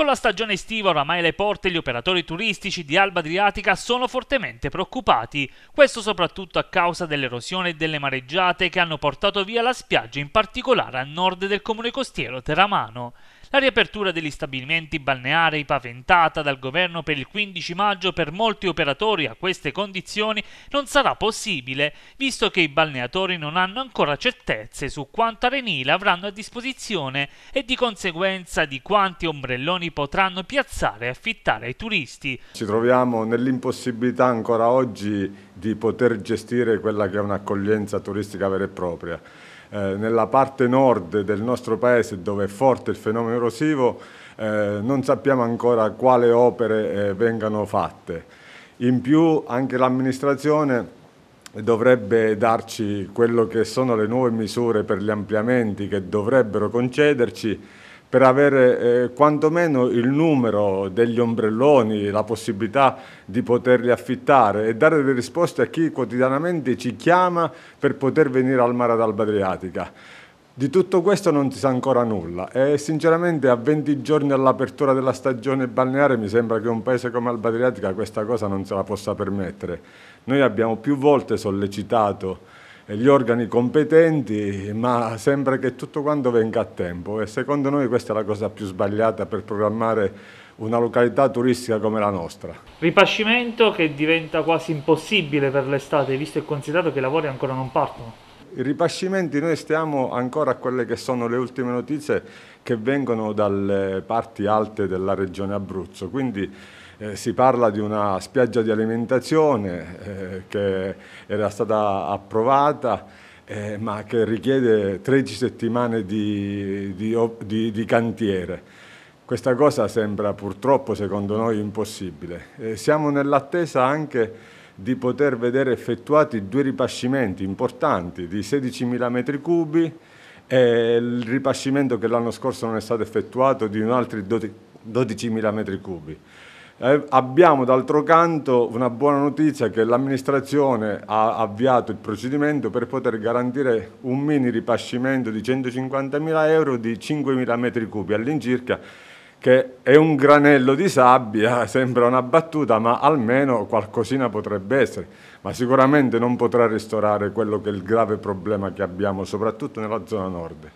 Con la stagione estiva oramai alle porte, gli operatori turistici di Alba Adriatica sono fortemente preoccupati, questo soprattutto a causa dell'erosione e delle mareggiate che hanno portato via la spiaggia in particolare a nord del comune costiero teramano. La riapertura degli stabilimenti balneari paventata dal governo per il 15 maggio per molti operatori a queste condizioni non sarà possibile, visto che i balneatori non hanno ancora certezze su quanto renile avranno a disposizione e di conseguenza di quanti ombrelloni potranno piazzare e affittare ai turisti. Ci troviamo nell'impossibilità ancora oggi di poter gestire quella che è un'accoglienza turistica vera e propria. Eh, nella parte nord del nostro paese dove è forte il fenomeno erosivo eh, non sappiamo ancora quale opere eh, vengano fatte. In più anche l'amministrazione dovrebbe darci quello che sono le nuove misure per gli ampliamenti che dovrebbero concederci per avere eh, quantomeno il numero degli ombrelloni, la possibilità di poterli affittare e dare delle risposte a chi quotidianamente ci chiama per poter venire al mare ad Alba Adriatica. Di tutto questo non si sa ancora nulla e sinceramente a 20 giorni all'apertura della stagione balneare mi sembra che un paese come Alba Adriatica questa cosa non se la possa permettere. Noi abbiamo più volte sollecitato gli organi competenti, ma sembra che tutto quanto venga a tempo e secondo noi questa è la cosa più sbagliata per programmare una località turistica come la nostra. Ripascimento che diventa quasi impossibile per l'estate, visto e considerato che i lavori ancora non partono. I ripascimenti, noi stiamo ancora a quelle che sono le ultime notizie che vengono dalle parti alte della regione Abruzzo, quindi eh, si parla di una spiaggia di alimentazione eh, che era stata approvata eh, ma che richiede 13 settimane di, di, di, di cantiere. Questa cosa sembra purtroppo secondo noi impossibile. Eh, siamo nell'attesa anche di poter vedere effettuati due ripascimenti importanti di 16.000 metri cubi e il ripascimento che l'anno scorso non è stato effettuato di un altri 12.000 metri cubi. Eh, abbiamo d'altro canto una buona notizia che l'amministrazione ha avviato il procedimento per poter garantire un mini ripascimento di 150.000 euro di 5.000 metri cubi all'incirca che è un granello di sabbia, sembra una battuta, ma almeno qualcosina potrebbe essere, ma sicuramente non potrà ristorare quello che è il grave problema che abbiamo, soprattutto nella zona nord.